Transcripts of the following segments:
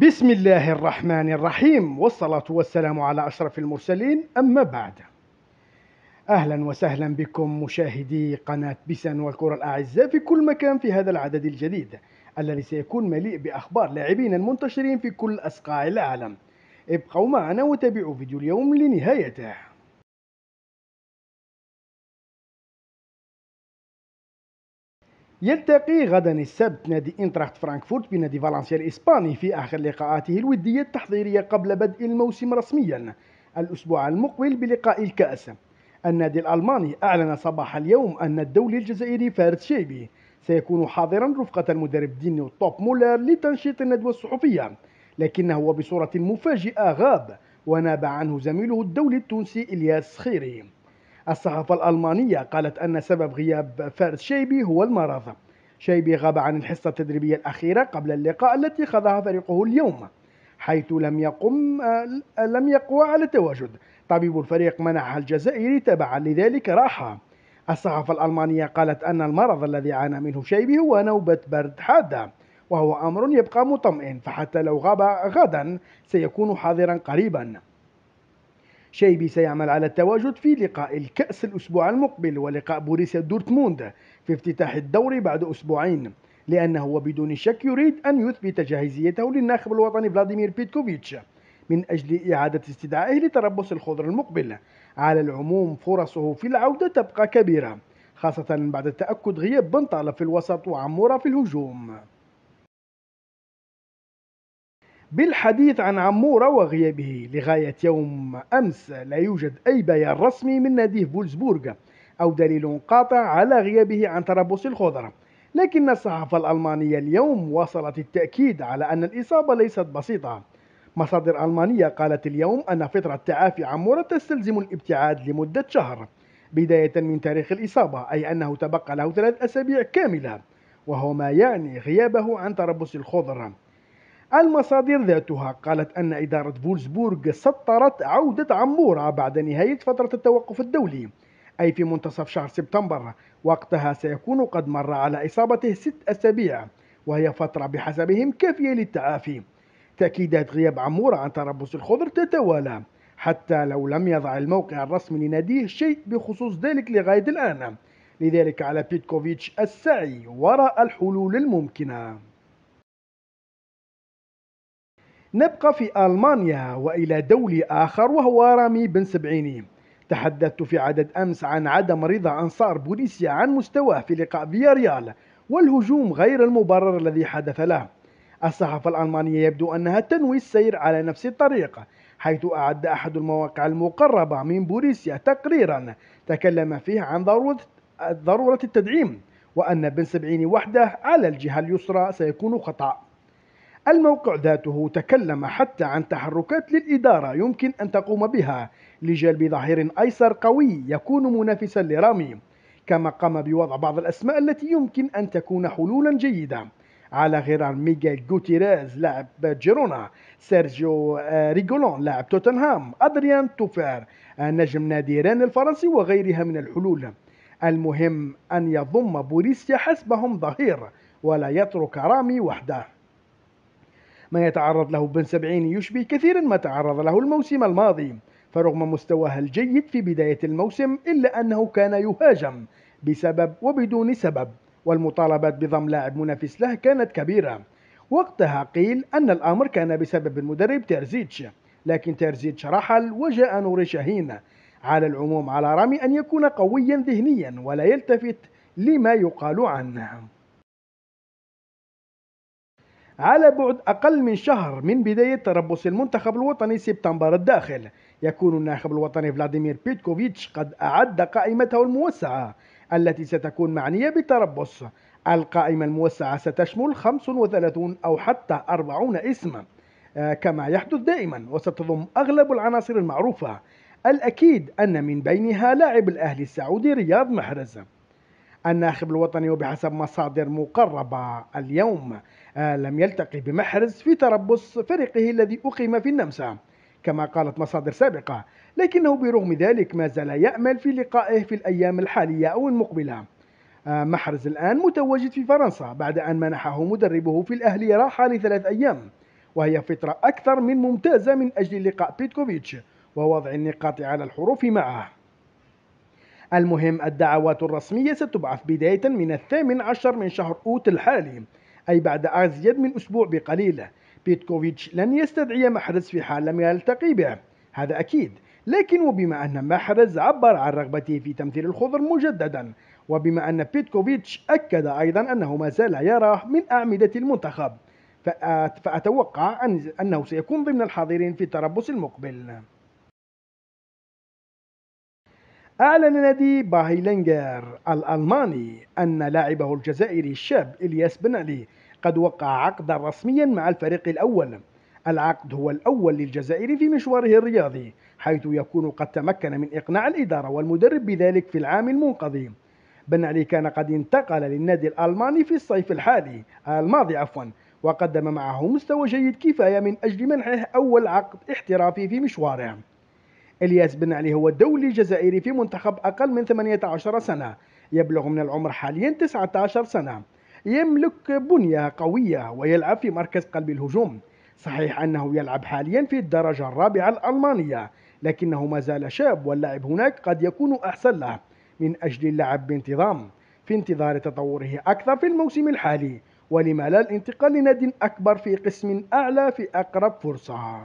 بسم الله الرحمن الرحيم والصلاة والسلام على أشرف المرسلين أما بعد أهلا وسهلا بكم مشاهدي قناة بسن والكرة الأعزاء في كل مكان في هذا العدد الجديد الذي سيكون مليء بأخبار لاعبين المنتشرين في كل أصقاع العالم ابقوا معنا وتابعوا فيديو اليوم لنهايته يلتقي غدا السبت نادي انتراخت فرانكفورت بنادي فالنسيا الاسباني في اخر لقاءاته الوديه التحضيريه قبل بدء الموسم رسميا الاسبوع المقبل بلقاء الكاس النادي الالماني اعلن صباح اليوم ان الدولي الجزائري فارد شيبي سيكون حاضرا رفقه المدرب دينيو توب مولر لتنشيط الندوه الصحفيه لكنه وبصوره مفاجئه غاب وناب عنه زميله الدولي التونسي الياس خيري الصحافة الألمانية قالت أن سبب غياب فارس شيبي هو المرض شيبي غاب عن الحصة التدريبية الأخيرة قبل اللقاء التي خاضها فريقه اليوم حيث لم يقم آه، لم يقوى على التواجد طبيب الفريق منعها الجزائري تبعا لذلك راحة الصحافة الألمانية قالت أن المرض الذي عانى منه شيبي هو نوبة برد حادة وهو أمر يبقى مطمئن فحتى لو غاب غدا سيكون حاضرا قريبا شيبي سيعمل على التواجد في لقاء الكأس الأسبوع المقبل ولقاء بوريسيا دورتموند في افتتاح الدوري بعد أسبوعين لأنه وبدون شك يريد أن يثبت جاهزيته للناخب الوطني فلاديمير بيتكوفيتش من أجل إعادة استدعائه لتربص الخضر المقبل على العموم فرصه في العودة تبقى كبيرة خاصة بعد تأكد غياب بنطالة في الوسط وعمورة في الهجوم بالحديث عن عمورة وغيابه لغاية يوم أمس لا يوجد أي بيان رسمي من ناديه فولسبورغ أو دليل قاطع على غيابه عن تربص الخضرة لكن الصحافة الألمانية اليوم واصلت التأكيد على أن الإصابة ليست بسيطة مصادر ألمانية قالت اليوم أن فترة تعافي عمورة تستلزم الابتعاد لمدة شهر بداية من تاريخ الإصابة أي أنه تبقى له ثلاث أسابيع كاملة وهو ما يعني غيابه عن تربص الخضرة المصادر ذاتها قالت أن إدارة فولسبورغ سطرت عودة عمورة بعد نهاية فترة التوقف الدولي أي في منتصف شهر سبتمبر وقتها سيكون قد مر على إصابته ست أسابيع وهي فترة بحسبهم كافية للتعافي تأكيدات غياب عمورة عن تربص الخضر تتوالى حتى لو لم يضع الموقع الرسمي لناديه شيء بخصوص ذلك لغاية الآن لذلك على بيتكوفيتش السعي وراء الحلول الممكنة نبقى في ألمانيا وإلى دولي آخر وهو رامي بن سبعيني تحدثت في عدد أمس عن عدم رضا أنصار بوليسيا عن مستواه في لقاء فياريال والهجوم غير المبرر الذي حدث له الصحافة الألمانية يبدو أنها تنوي السير على نفس الطريق حيث أعد أحد المواقع المقربة من بوريسيا تقريرا تكلم فيه عن ضرورة ضرورة التدعيم وأن بن سبعين وحده على الجهة اليسرى سيكون خطأ الموقع ذاته تكلم حتى عن تحركات للإدارة يمكن أن تقوم بها لجلب ظهير أيسر قوي يكون منافسا لرامي كما قام بوضع بعض الأسماء التي يمكن أن تكون حلولا جيدة على غرار ميغيل غوتيريز لاعب جيرونا سيرجيو آه، ريغولون لاعب توتنهام أدريان توفير آه، نجم نادي ران الفرنسي وغيرها من الحلول المهم أن يضم بوريسيا حسبهم ظهير ولا يترك رامي وحده ما يتعرض له بن سبعين يشبه كثيرا ما تعرض له الموسم الماضي فرغم مستواه الجيد في بداية الموسم إلا أنه كان يهاجم بسبب وبدون سبب والمطالبات بضم لاعب منافس له كانت كبيرة وقتها قيل أن الأمر كان بسبب المدرب تيرزيتش لكن تيرزيتش رحل وجاء نور شاهين على العموم على رامي أن يكون قويا ذهنيا ولا يلتفت لما يقال عنه على بعد أقل من شهر من بداية تربص المنتخب الوطني سبتمبر الداخل يكون الناخب الوطني فلاديمير بيتكوفيتش قد أعد قائمته الموسعة التي ستكون معنية بالتربص القائمة الموسعة ستشمل 35 أو حتى 40 اسما آه، كما يحدث دائما وستضم أغلب العناصر المعروفة الأكيد أن من بينها لاعب الأهلي السعودي رياض محرز الناخب الوطني وبحسب مصادر مقربة اليوم آه، لم يلتقي بمحرز في تربص فريقه الذي أقيم في النمسا كما قالت مصادر سابقة لكنه برغم ذلك ما زال يأمل في لقائه في الأيام الحالية أو المقبلة آه، محرز الآن متواجد في فرنسا بعد أن منحه مدربه في الأهلي راحة لثلاث أيام وهي فترة أكثر من ممتازة من أجل لقاء بيتكوفيتش ووضع النقاط على الحروف معه المهم الدعوات الرسمية ستبعث بداية من الثامن عشر من شهر أوت الحالي أي بعد أزيد من أسبوع بقليل بيتكوفيتش لن يستدعي محرز في حال لم يلتقي به هذا أكيد لكن وبما أن محرز عبر عن رغبته في تمثيل الخضر مجددا وبما أن بيتكوفيتش أكد أيضا أنه ما زال يراه من أعمدة المنتخب فأتوقع أنه سيكون ضمن الحاضرين في التربص المقبل أعلن نادي باهيلنجر الألماني أن لاعبه الجزائري الشاب إلياس بن علي قد وقع عقدا رسميا مع الفريق الأول العقد هو الأول للجزائر في مشواره الرياضي حيث يكون قد تمكن من إقناع الإدارة والمدرب بذلك في العام المنقضي بن علي كان قد انتقل للنادي الألماني في الصيف الحالي الماضي عفوا وقدم معه مستوى جيد كفاية من أجل منحه أول عقد احترافي في مشواره الياس بن علي هو دولي جزائري في منتخب أقل من 18 سنة يبلغ من العمر حاليا 19 سنة يملك بنية قوية ويلعب في مركز قلب الهجوم صحيح أنه يلعب حاليا في الدرجة الرابعة الألمانية لكنه ما زال شاب واللعب هناك قد يكون أحسن له من أجل اللعب بانتظام في انتظار تطوره أكثر في الموسم الحالي ولما لا الانتقال لنادي أكبر في قسم أعلى في أقرب فرصة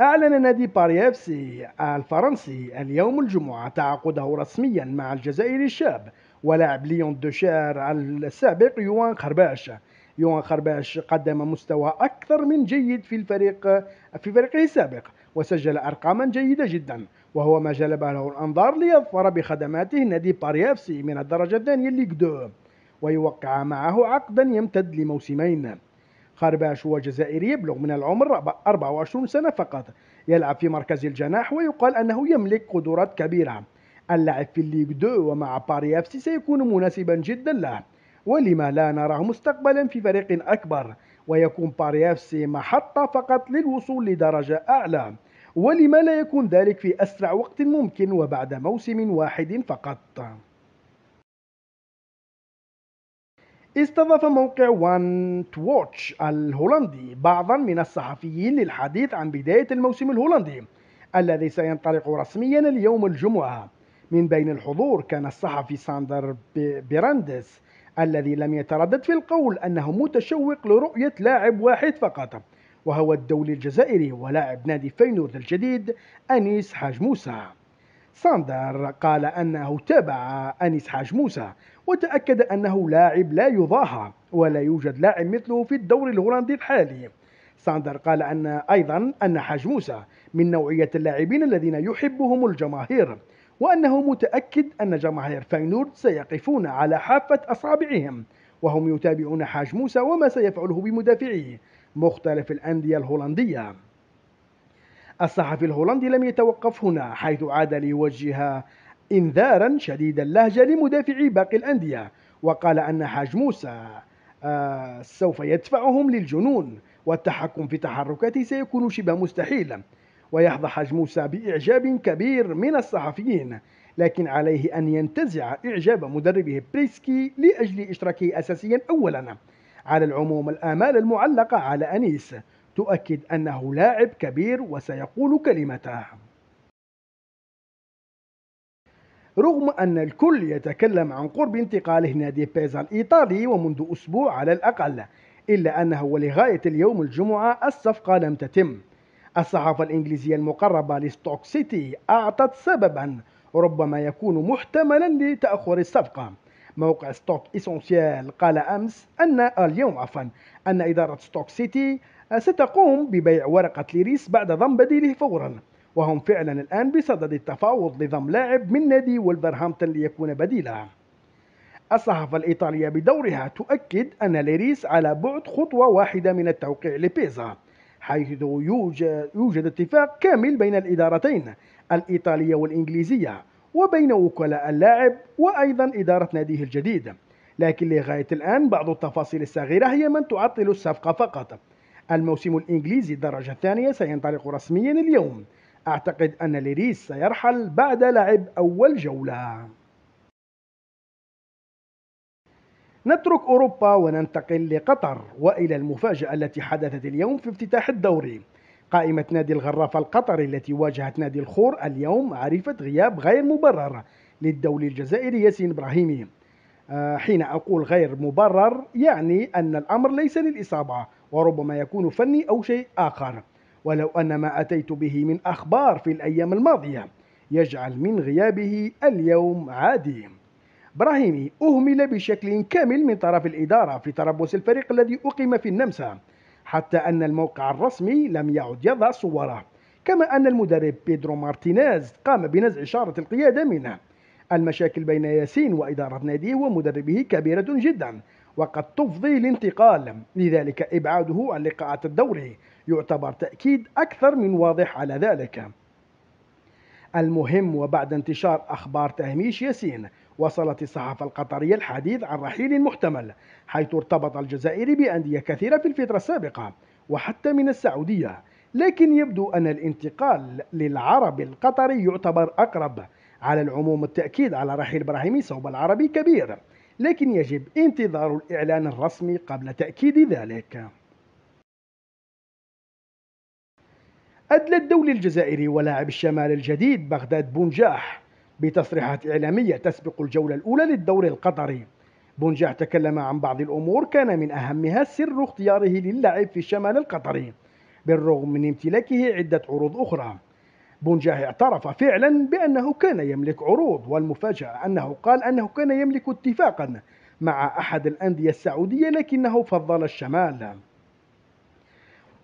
أعلن نادي باريافسي الفرنسي اليوم الجمعة تعاقده رسميا مع الجزائري الشاب ولاعب ليون دوشار السابق يوان خرباش يوان خرباش قدم مستوى أكثر من جيد في الفريق في فريقه السابق وسجل أرقاما جيدة جدا وهو ما جلب له الأنظار ليظفر بخدماته نادي باريافسي من الدرجة الثانية ليغ 2 ويوقع معه عقدا يمتد لموسمين خارباش هو جزائري يبلغ من العمر 24 سنة فقط يلعب في مركز الجناح ويقال أنه يملك قدرات كبيرة اللعب في الليغ 2 ومع باري اف سي سيكون مناسبا جدا له ولما لا نراه مستقبلا في فريق أكبر ويكون باري اف سي محطة فقط للوصول لدرجة أعلى ولما لا يكون ذلك في أسرع وقت ممكن وبعد موسم واحد فقط استضاف موقع وان واتش الهولندي بعضا من الصحفيين للحديث عن بداية الموسم الهولندي الذي سينطلق رسميا اليوم الجمعة من بين الحضور كان الصحفي ساندر بيراندس الذي لم يتردد في القول أنه متشوق لرؤية لاعب واحد فقط وهو الدولي الجزائري ولاعب نادي فينورد الجديد أنيس حاج موسى ساندر قال أنه تابع أنيس حاج موسى وتأكد أنه لاعب لا يضاهى ولا يوجد لاعب مثله في الدوري الهولندي الحالي ساندر قال أن أيضا أن حاج موسى من نوعية اللاعبين الذين يحبهم الجماهير وأنه متأكد أن جماهير فاينورد سيقفون على حافة أصابعهم وهم يتابعون حاج موسى وما سيفعله بمدافعيه مختلف الأندية الهولندية الصحفي الهولندي لم يتوقف هنا حيث عاد ليوجه إنذارا شديد اللهجة لمدافعي باقي الأندية وقال أن حاج موسى آه، سوف يدفعهم للجنون والتحكم في تحركاته سيكون شبه مستحيل ويحظى حاج موسى بإعجاب كبير من الصحفيين لكن عليه أن ينتزع إعجاب مدربه بريسكي لأجل إشراكه أساسيا أولا على العموم الآمال المعلقة على أنيس تؤكد أنه لاعب كبير وسيقول كلمته رغم أن الكل يتكلم عن قرب انتقاله نادي بيزا الإيطالي ومنذ أسبوع على الأقل إلا أنه ولغاية اليوم الجمعة الصفقة لم تتم الصحافة الإنجليزية المقربة لستوك سيتي أعطت سببا ربما يكون محتملا لتأخر الصفقة موقع ستوك إسونسيال قال أمس أن اليوم عفوا أن إدارة ستوك سيتي ستقوم ببيع ورقة ليريس بعد ضم بديله فورا وهم فعلا الآن بصدد التفاوض لضم لاعب من نادي ولفرهامبتون ليكون بديلا الصحافة الإيطالية بدورها تؤكد أن ليريس على بعد خطوة واحدة من التوقيع لبيزا حيث يوجد اتفاق كامل بين الإدارتين الإيطالية والإنجليزية وبين وكلاء اللاعب وأيضا إدارة ناديه الجديد لكن لغاية الآن بعض التفاصيل الصغيرة هي من تعطل الصفقة فقط الموسم الإنجليزي الدرجة الثانية سينطلق رسميا اليوم أعتقد أن ليريس سيرحل بعد لعب أول جولة نترك أوروبا وننتقل لقطر وإلى المفاجأة التي حدثت اليوم في افتتاح الدوري قائمة نادي الغرافة القطري التي واجهت نادي الخور اليوم عرفت غياب غير مبرر للدولي الجزائري ياسين إبراهيمي آه، حين أقول غير مبرر يعني أن الأمر ليس للإصابة وربما يكون فني أو شيء آخر ولو أن ما أتيت به من أخبار في الأيام الماضية يجعل من غيابه اليوم عادي براهيمي أهمل بشكل كامل من طرف الإدارة في تربص الفريق الذي أقيم في النمسا حتى أن الموقع الرسمي لم يعد يضع صوره كما أن المدرب بيدرو مارتينيز قام بنزع شارة القيادة منه المشاكل بين ياسين وإدارة ناديه ومدربه كبيرة جدا وقد تفضي الانتقال لذلك إبعاده عن لقاءات الدوري يعتبر تأكيد أكثر من واضح على ذلك المهم وبعد انتشار أخبار تهميش ياسين وصلت الصحافة القطرية الحديث عن رحيل محتمل حيث ارتبط الجزائري بأندية كثيرة في الفترة السابقة وحتى من السعودية لكن يبدو أن الانتقال للعرب القطري يعتبر أقرب على العموم التأكيد على رحيل إبراهيمي صوب العربي كبير لكن يجب انتظار الإعلان الرسمي قبل تأكيد ذلك أدلى الدولي الجزائري ولاعب الشمال الجديد بغداد بونجاح بتصريحات إعلامية تسبق الجولة الأولى للدور القطري بونجاح تكلم عن بعض الأمور كان من أهمها سر اختياره للعب في الشمال القطري بالرغم من امتلاكه عدة عروض أخرى بونجاح اعترف فعلا بأنه كان يملك عروض والمفاجأة أنه قال أنه كان يملك اتفاقا مع أحد الأندية السعودية لكنه فضل الشمال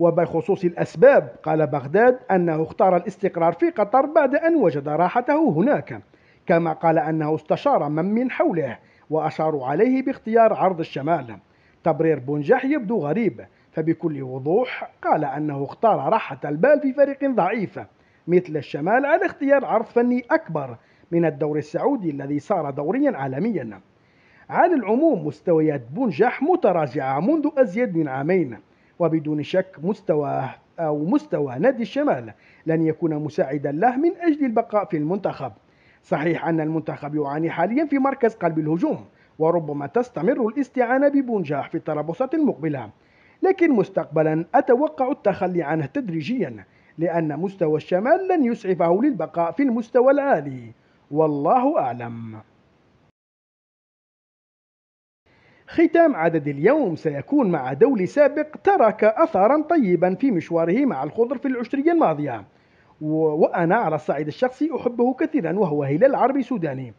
وبخصوص الأسباب قال بغداد أنه اختار الاستقرار في قطر بعد أن وجد راحته هناك كما قال أنه استشار من من حوله وأشاروا عليه باختيار عرض الشمال تبرير بونجاح يبدو غريب فبكل وضوح قال أنه اختار راحة البال في فريق ضعيف مثل الشمال على اختيار عرض فني أكبر من الدوري السعودي الذي صار دوريا عالميا على العموم مستويات بونجاح متراجعة منذ أزيد من عامين وبدون شك مستواه أو مستوى نادي الشمال لن يكون مساعدا له من أجل البقاء في المنتخب صحيح أن المنتخب يعاني حاليا في مركز قلب الهجوم وربما تستمر الاستعانة ببونجاح في التربصات المقبلة لكن مستقبلا أتوقع التخلي عنه تدريجيا لأن مستوى الشمال لن يسعفه للبقاء في المستوى العالي والله أعلم ختام عدد اليوم سيكون مع دولي سابق ترك أثرا طيبا في مشواره مع الخضر في العشرية الماضية وأنا على الصعيد الشخصي أحبه كثيرا وهو هلال عربي سوداني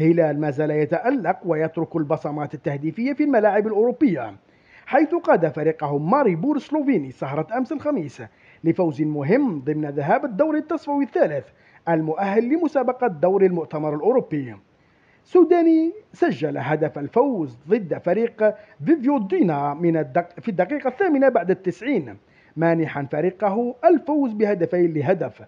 هلال ما زال يتألق ويترك البصمات التهديفية في الملاعب الأوروبية حيث قاد فريقه ماري بور سلوفيني سهرة أمس الخميس لفوز مهم ضمن ذهاب الدور التصفوي الثالث المؤهل لمسابقة دور المؤتمر الأوروبي سوداني سجل هدف الفوز ضد فريق فيفيو دينا من الدق... في الدقيقة الثامنة بعد التسعين مانحا فريقه الفوز بهدفين لهدف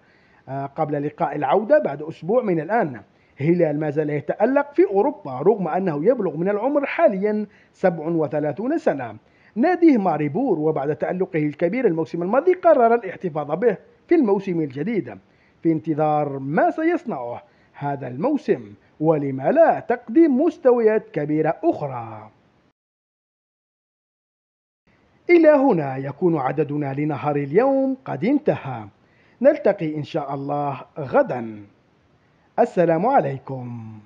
آه، قبل لقاء العودة بعد أسبوع من الآن هلال ما زال يتألق في أوروبا رغم أنه يبلغ من العمر حاليا 37 سنة ناديه ماريبور وبعد تألقه الكبير الموسم الماضي قرر الاحتفاظ به في الموسم الجديد في انتظار ما سيصنعه هذا الموسم ولما لا تقديم مستويات كبيرة أخرى إلى هنا يكون عددنا لنهار اليوم قد انتهى نلتقي إن شاء الله غدا السلام عليكم